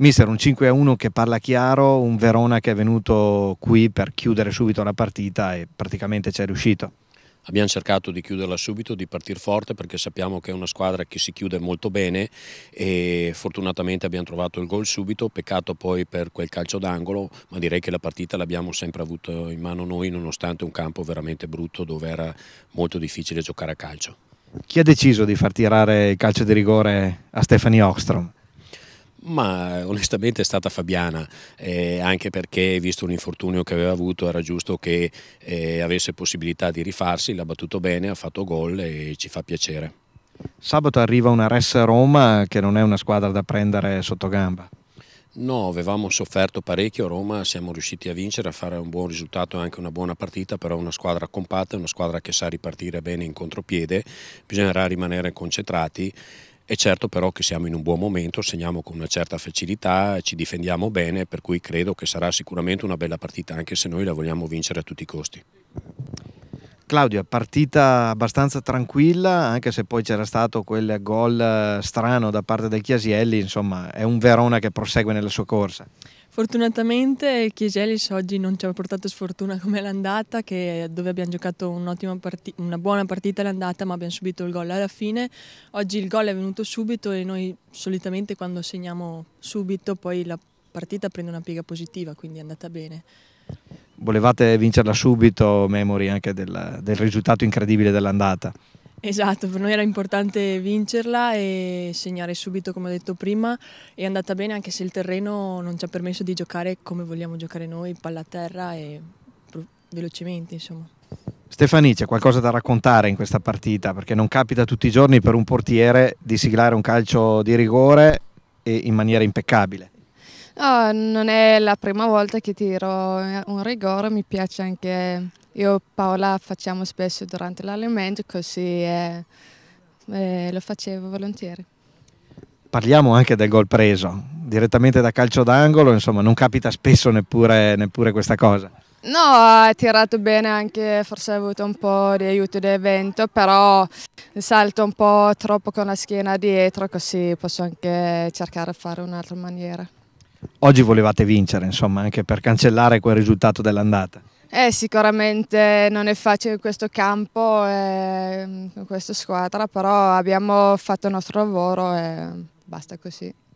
Mister, un 5 a 1 che parla chiaro, un Verona che è venuto qui per chiudere subito la partita e praticamente ci è riuscito. Abbiamo cercato di chiuderla subito, di partire forte perché sappiamo che è una squadra che si chiude molto bene e fortunatamente abbiamo trovato il gol subito, peccato poi per quel calcio d'angolo, ma direi che la partita l'abbiamo sempre avuta in mano noi nonostante un campo veramente brutto dove era molto difficile giocare a calcio. Chi ha deciso di far tirare il calcio di rigore a Stefani Ostrom? Ma onestamente è stata Fabiana, eh, anche perché visto l'infortunio che aveva avuto era giusto che eh, avesse possibilità di rifarsi, l'ha battuto bene, ha fatto gol e ci fa piacere. Sabato arriva una Ressa Roma che non è una squadra da prendere sotto gamba. No, avevamo sofferto parecchio a Roma, siamo riusciti a vincere, a fare un buon risultato e anche una buona partita, però una squadra compatta, una squadra che sa ripartire bene in contropiede, bisognerà rimanere concentrati è certo però che siamo in un buon momento, segniamo con una certa facilità, ci difendiamo bene, per cui credo che sarà sicuramente una bella partita, anche se noi la vogliamo vincere a tutti i costi. Claudio, partita abbastanza tranquilla, anche se poi c'era stato quel gol eh, strano da parte del Chiasielli, insomma è un Verona che prosegue nella sua corsa. Fortunatamente Chieselis oggi non ci ha portato sfortuna come l'andata, dove abbiamo giocato un una buona partita l'andata ma abbiamo subito il gol alla fine. Oggi il gol è venuto subito e noi solitamente quando segniamo subito poi la partita prende una piega positiva, quindi è andata bene. Volevate vincerla subito, memori anche del, del risultato incredibile dell'andata. Esatto, per noi era importante vincerla e segnare subito come ho detto prima, è andata bene anche se il terreno non ci ha permesso di giocare come vogliamo giocare noi, palla a terra e velocemente insomma. Stefani, c'è qualcosa da raccontare in questa partita? Perché non capita tutti i giorni per un portiere di siglare un calcio di rigore in maniera impeccabile. No, ah, non è la prima volta che tiro eh, un rigore, mi piace anche io e Paola facciamo spesso durante l'allenamento, così eh, eh, lo facevo volentieri. Parliamo anche del gol preso, direttamente da calcio d'angolo, insomma non capita spesso neppure, neppure questa cosa. No, ha tirato bene anche, forse ha avuto un po' di aiuto del vento, però salto un po' troppo con la schiena dietro, così posso anche cercare di fare un'altra maniera. Oggi volevate vincere, insomma, anche per cancellare quel risultato dell'andata. Eh, sicuramente non è facile in questo campo e eh, in questa squadra, però abbiamo fatto il nostro lavoro e basta così.